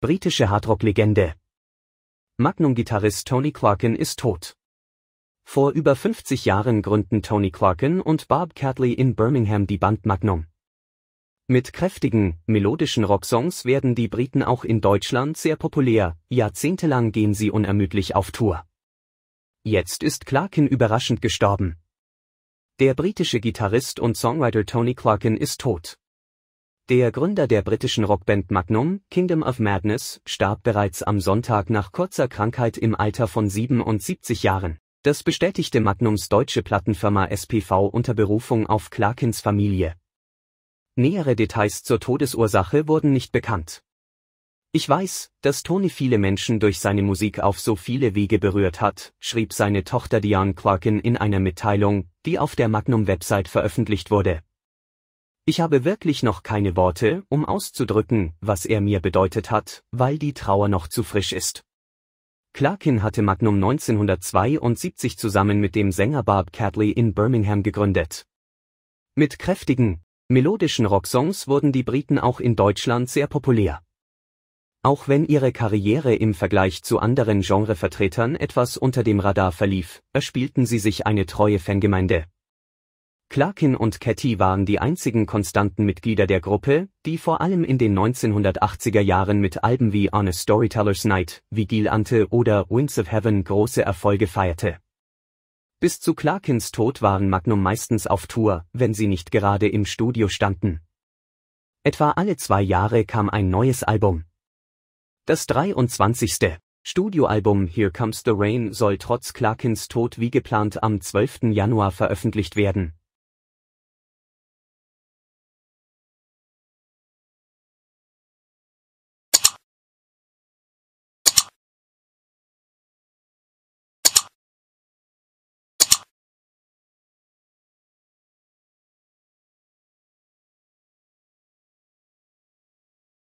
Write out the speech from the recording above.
Britische Hardrock-Legende. Magnum-Gitarrist Tony Clarkin ist tot. Vor über 50 Jahren gründen Tony Clarkin und Bob Catley in Birmingham die Band Magnum. Mit kräftigen, melodischen Rocksongs werden die Briten auch in Deutschland sehr populär, jahrzehntelang gehen sie unermüdlich auf Tour. Jetzt ist Clarkin überraschend gestorben. Der britische Gitarrist und Songwriter Tony Clarkin ist tot. Der Gründer der britischen Rockband Magnum, Kingdom of Madness, starb bereits am Sonntag nach kurzer Krankheit im Alter von 77 Jahren. Das bestätigte Magnums deutsche Plattenfirma SPV unter Berufung auf Clarkins Familie. Nähere Details zur Todesursache wurden nicht bekannt. Ich weiß, dass Tony viele Menschen durch seine Musik auf so viele Wege berührt hat, schrieb seine Tochter Diane Clarkin in einer Mitteilung, die auf der Magnum-Website veröffentlicht wurde. Ich habe wirklich noch keine Worte, um auszudrücken, was er mir bedeutet hat, weil die Trauer noch zu frisch ist. Clarkin hatte Magnum 1972 zusammen mit dem Sänger Barb Catley in Birmingham gegründet. Mit kräftigen, melodischen Rocksongs wurden die Briten auch in Deutschland sehr populär. Auch wenn ihre Karriere im Vergleich zu anderen Genrevertretern etwas unter dem Radar verlief, erspielten sie sich eine treue Fangemeinde. Clarkin und Ketty waren die einzigen konstanten Mitglieder der Gruppe, die vor allem in den 1980er Jahren mit Alben wie On a Storyteller's Night, Vigilante oder Winds of Heaven große Erfolge feierte. Bis zu Clarkins Tod waren Magnum meistens auf Tour, wenn sie nicht gerade im Studio standen. Etwa alle zwei Jahre kam ein neues Album. Das 23. Studioalbum Here Comes the Rain soll trotz Clarkins Tod wie geplant am 12. Januar veröffentlicht werden.